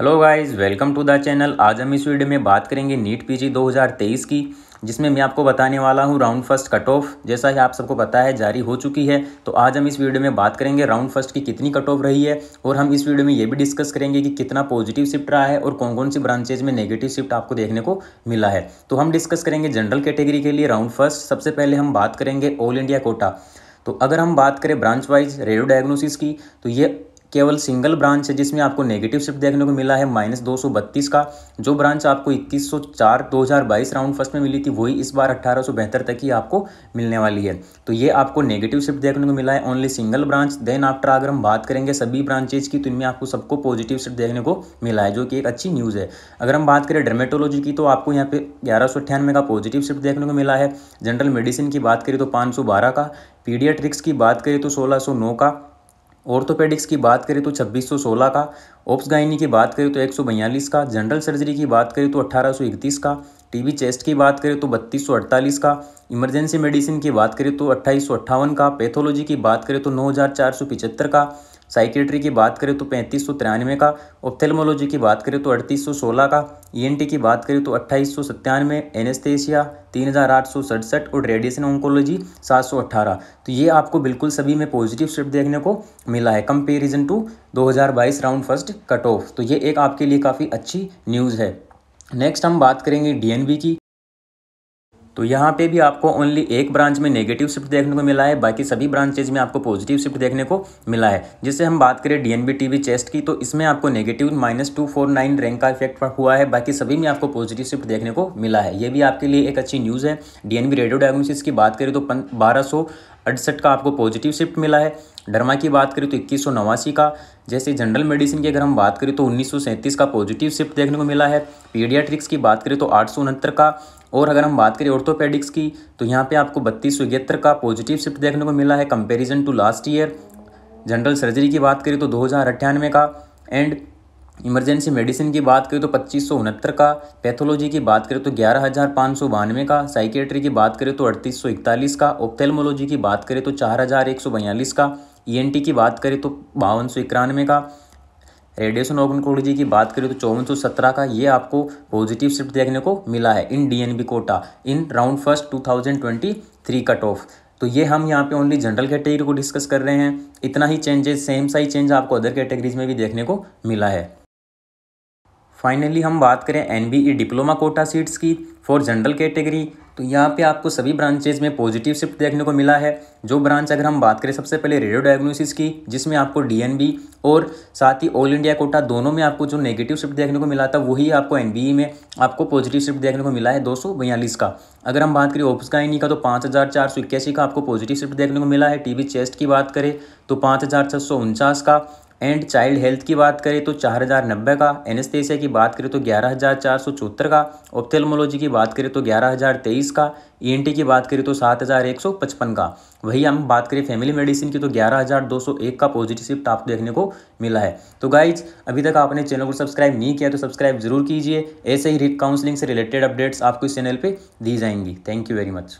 hello guys welcome to the channel आज हम इस वीडियो में बात करेंगे नीट पीजी 2023 की जिसमें मैं आपको बताने वाला हूँ राउंड फर्स्ट कट ऑफ जैसा ही आप सबको पता है जारी हो चुकी है तो आज हम इस वीडियो में बात करेंगे राउंड फर्स्ट की कितनी कट ऑफ रही है और हम इस वीडियो में ये भी डिस्कस करेंगे कि कितना पॉजिटिव शिफ्ट रहा है और कौन कौन सी ब्रांचेज में नेगेटिव शिफ्ट आपको देखने को मिला है तो हम डिस्कस करेंगे जनरल कैटेगरी के लिए राउंड फर्स्ट सबसे पहले हम बात करेंगे ऑल इंडिया कोटा तो अगर हम बात करें ब्रांच वाइज रेडियो डायग्नोसिस की तो ये केवल सिंगल ब्रांच है जिसमें आपको नेगेटिव शिफ्ट देखने को मिला है माइनस दो सौ बत्तीस का जो ब्रांच आपको इक्कीस सौ चार दो हज़ार बाईस राउंड फर्स्ट में मिली थी वही इस बार अट्ठारह सौ तक ही आपको मिलने वाली है तो ये आपको नेगेटिव शिफ्ट देखने को मिला है only single branch then after अगर हम बात करेंगे सभी ब्रांचेज की तो इनमें आपको सबको पॉजिटिव शिफ्ट देखने को मिला है जो कि एक अच्छी न्यूज़ है अगर हम बात करें डर्मेटोलॉजी की तो आपको यहाँ पे ग्यारह का पॉजिटिव शिफ्ट देखने को मिला है जनरल मेडिसिन की बात करें तो बारह का पीडियाट्रिक्स की बात करें तो नौ का ऑर्थोपेडिक्स की बात करें तो 2616 का ओप्स गायनी की बात करें तो 142 का जनरल सर्जरी की बात करें तो 1831 का टीबी चेस्ट की बात करें तो 3248 का इमरजेंसी मेडिसिन की बात करें तो अट्ठाईस का पैथोलॉजी की बात करें तो नौ का साइकेट्री की बात करें तो पैंतीस सौ तिरानवे का ऑप्थेलमोलॉजी की बात करें तो अड़तीस सौ सोलह का ई e की बात करें तो अट्ठाईस सौ सत्तानवे एनेस्थेसिया तीन हज़ार आठ सौ सड़सठ और रेडिएशन ऑन्कोलॉजी सात सौ अट्ठारह तो ये आपको बिल्कुल सभी में पॉजिटिव शिफ्ट देखने को मिला है कंपेरिजन टू दो हज़ार बाईस राउंड फर्स्ट कट ऑफ तो ये एक आपके लिए काफ़ी अच्छी न्यूज़ है नेक्स्ट हम बात करेंगे डीएनबी की तो यहाँ पे भी आपको ओनली एक ब्रांच में नेगेटिव शिफ्ट देखने को मिला है बाकी सभी ब्रांचेज में आपको पॉजिटिव शिफ्ट देखने को मिला है जिससे हम बात करें डीएनबी टीवी चेस्ट की तो इसमें आपको negative minus two four nine rank का इफेक्ट हुआ है बाकी सभी में आपको पॉजिटिव शिफ्ट देखने को मिला है ये भी आपके लिए एक अच्छी न्यूज़ है डीएनबी रेडियो डायग्नोसिस की बात करें तो बारह सौ अड़सठ का आपको पॉजिटिव शिफ्ट मिला है डरमा की बात करें तो इक्कीस का जैसे जनरल मेडिसिन की अगर हम बात करें तो उन्नीस का पॉजिटिव शिफ्ट देखने को मिला है पीडियाट्रिक्स की बात करें तो आठ का और अगर हम बात करें ऑर्थोपेडिक्स की तो यहाँ पे आपको बत्तीस का पॉजिटिव शिफ्ट देखने को मिला है comparison to last year general surgery की बात करें तो दो का एंड इमरजेंसी मेडिसिन की बात करें तो पच्चीस का पैथोलॉजी की बात करें तो ग्यारह का साइकेट्री की बात करें तो अड़तीस का ओप्थेलमोलॉजी की बात करें तो चार का टी e की बात करें तो बावन सौ इक्यानवे का रेडिएशन ऑगनकोलॉजी की बात करें तो चौवन सौ सत्रह का ये आपको पॉजिटिव शिफ्ट देखने को मिला है in B quota in round first two thousand twenty three cut off तो ये हम यहाँ पे ओनली जनरल कैटेगरी को डिस्कस कर रहे हैं इतना ही चेंजेस सेम साइज चेंज आपको अदर कैटेगरीज में भी देखने को मिला है फाइनली हम बात करें एन डिप्लोमा कोटा सीट्स की फॉर जनरल कैटेगरी तो यहाँ पे आपको सभी ब्रांचेज में पॉजिटिव शिफ्ट देखने को मिला है जो ब्रांच अगर हम बात करें सबसे पहले रेडियो डायग्नोसिस की जिसमें आपको डीएनबी और साथ ही ऑल इंडिया कोटा दोनों में आपको जो नेगेटिव शिफ्ट देखने को मिला था वही आपको एनबीई e में आपको पॉजिटिव शिफ्ट देखने को मिला है दो का अगर हम बात करें ओप्स का का तो पाँच का आपको पॉजिटिव शिफ्ट देखने को मिला है टी चेस्ट की बात करें तो पाँच का एंड चाइल्ड हेल्थ की बात करें तो चार हज़ार नब्बे का एनेस्थेसिया की बात करें तो ग्यारह हज़ार चार सौ चौहत्तर का ऑप्थेलमोलॉजी की बात करें तो ग्यारह हज़ार तेईस का ई e की बात करें तो सात हज़ार एक सौ पचपन का वही हम बात करें फैमिली मेडिसिन की तो ग्यारह हज़ार दो सौ एक का पॉजिटिव शिफ्ट आपको देखने को मिला है तो गाइज अभी तक आपने चैनल को सब्सक्राइब नहीं किया तो सब्सक्राइब जरूर कीजिए ऐसे ही रिक काउंसलिंग से रिलेटेड अपडेट्स आपको इस चैनल पर दी जाएंगी थैंक यू वेरी मच